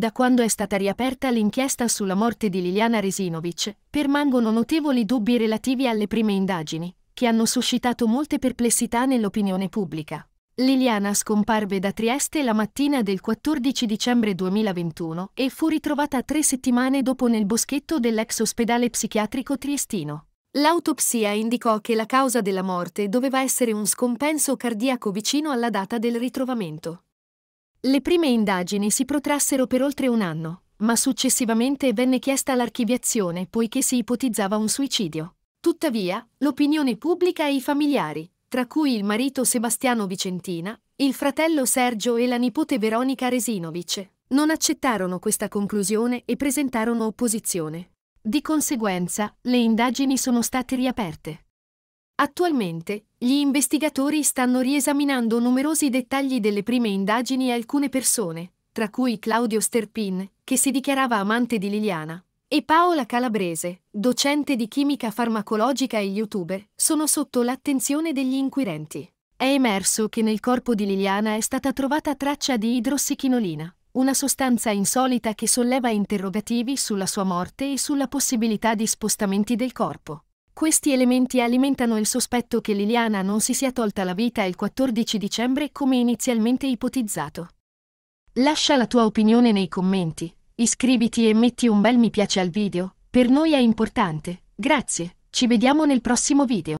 da quando è stata riaperta l'inchiesta sulla morte di Liliana Resinovic, permangono notevoli dubbi relativi alle prime indagini, che hanno suscitato molte perplessità nell'opinione pubblica. Liliana scomparve da Trieste la mattina del 14 dicembre 2021 e fu ritrovata tre settimane dopo nel boschetto dell'ex ospedale psichiatrico triestino. L'autopsia indicò che la causa della morte doveva essere un scompenso cardiaco vicino alla data del ritrovamento. Le prime indagini si protrassero per oltre un anno, ma successivamente venne chiesta l'archiviazione poiché si ipotizzava un suicidio. Tuttavia, l'opinione pubblica e i familiari, tra cui il marito Sebastiano Vicentina, il fratello Sergio e la nipote Veronica Resinovic, non accettarono questa conclusione e presentarono opposizione. Di conseguenza, le indagini sono state riaperte. Attualmente, gli investigatori stanno riesaminando numerosi dettagli delle prime indagini e alcune persone, tra cui Claudio Sterpin, che si dichiarava amante di Liliana, e Paola Calabrese, docente di chimica farmacologica e youtuber, sono sotto l'attenzione degli inquirenti. È emerso che nel corpo di Liliana è stata trovata traccia di idrossichinolina, una sostanza insolita che solleva interrogativi sulla sua morte e sulla possibilità di spostamenti del corpo. Questi elementi alimentano il sospetto che Liliana non si sia tolta la vita il 14 dicembre come inizialmente ipotizzato. Lascia la tua opinione nei commenti, iscriviti e metti un bel mi piace al video, per noi è importante, grazie, ci vediamo nel prossimo video.